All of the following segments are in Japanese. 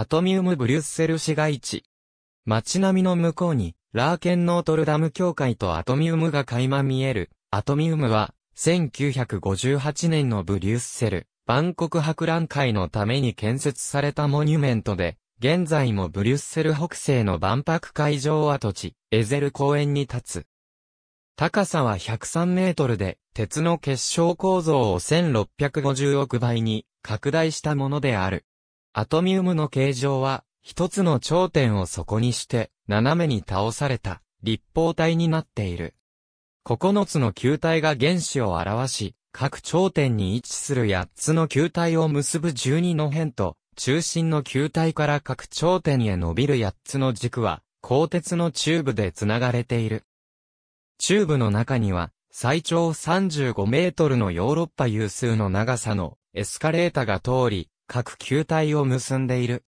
アトミウムブリュッセル市街地。街並みの向こうに、ラーケンノートルダム教会とアトミウムが垣間見える。アトミウムは、1958年のブリュッセル、万国博覧会のために建設されたモニュメントで、現在もブリュッセル北西の万博会場跡地、エゼル公園に立つ。高さは103メートルで、鉄の結晶構造を1650億倍に拡大したものである。アトミウムの形状は、一つの頂点を底にして、斜めに倒された、立方体になっている。9つの球体が原子を表し、各頂点に位置する8つの球体を結ぶ12の辺と、中心の球体から各頂点へ伸びる8つの軸は、鋼鉄のチューブで繋がれている。チューブの中には、最長35メートルのヨーロッパ有数の長さのエスカレータが通り、各球体を結んでいる。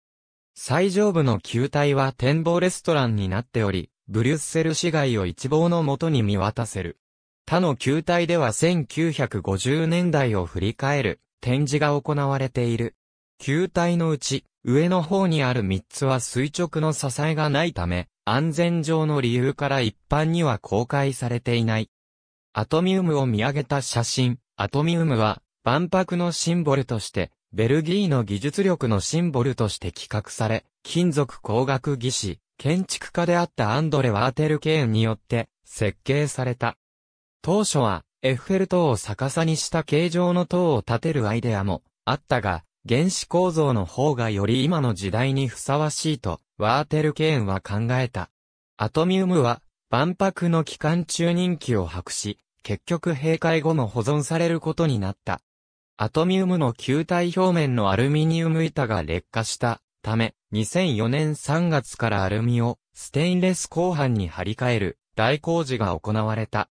最上部の球体は展望レストランになっており、ブリュッセル市街を一望のもとに見渡せる。他の球体では1950年代を振り返る展示が行われている。球体のうち、上の方にある三つは垂直の支えがないため、安全上の理由から一般には公開されていない。アトミウムを見上げた写真、アトミウムは万博のシンボルとしてベルギーの技術力のシンボルとして企画され、金属工学技師、建築家であったアンドレ・ワーテルケーンによって設計された。当初は、エッフェル塔を逆さにした形状の塔を建てるアイデアもあったが、原子構造の方がより今の時代にふさわしいと、ワーテルケーンは考えた。アトミウムは、万博の期間中人気を博し、結局閉会後も保存されることになった。アトミウムの球体表面のアルミニウム板が劣化したため、2004年3月からアルミをステインレス鋼板に張り替える大工事が行われた。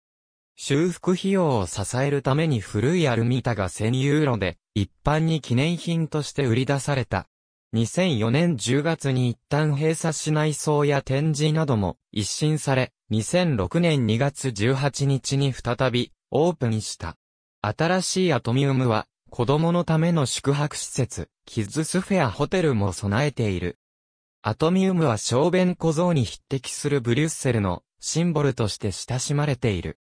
修復費用を支えるために古いアルミ板が1000ユーロで一般に記念品として売り出された。2004年10月に一旦閉鎖し内装や展示なども一新され、2006年2月18日に再びオープンした。新しいアトミウムは子供のための宿泊施設、キッズスフェアホテルも備えている。アトミウムは小便小僧に匹敵するブリュッセルのシンボルとして親しまれている。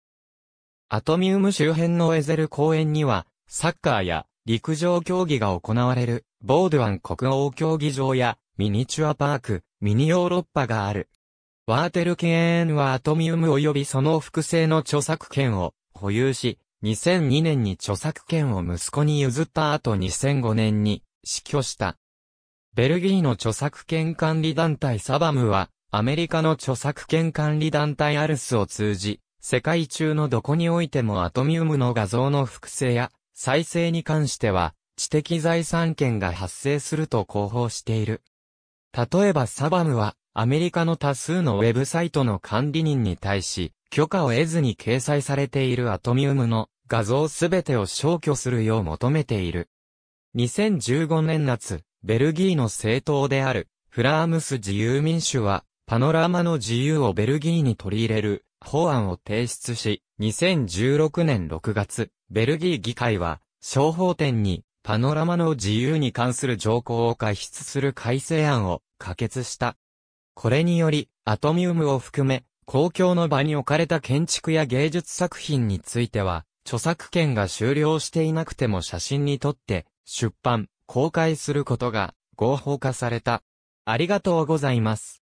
アトミウム周辺のエゼル公園には、サッカーや陸上競技が行われる、ボードワン国王競技場やミニチュアパーク、ミニヨーロッパがある。ワーテルケーンはアトミウム及びその複製の著作権を保有し、2002年に著作権を息子に譲った後2005年に死去した。ベルギーの著作権管理団体サバムは、アメリカの著作権管理団体アルスを通じ、世界中のどこにおいてもアトミウムの画像の複製や再生に関しては、知的財産権が発生すると広報している。例えばサバムは、アメリカの多数のウェブサイトの管理人に対し、許可を得ずに掲載されているアトミウムの画像すべてを消去するよう求めている。2015年夏、ベルギーの政党であるフラームス自由民主はパノラマの自由をベルギーに取り入れる法案を提出し、2016年6月、ベルギー議会は商法店にパノラマの自由に関する条項を過出する改正案を可決した。これにより、アトミウムを含め、公共の場に置かれた建築や芸術作品については、著作権が終了していなくても写真に撮って、出版、公開することが合法化された。ありがとうございます。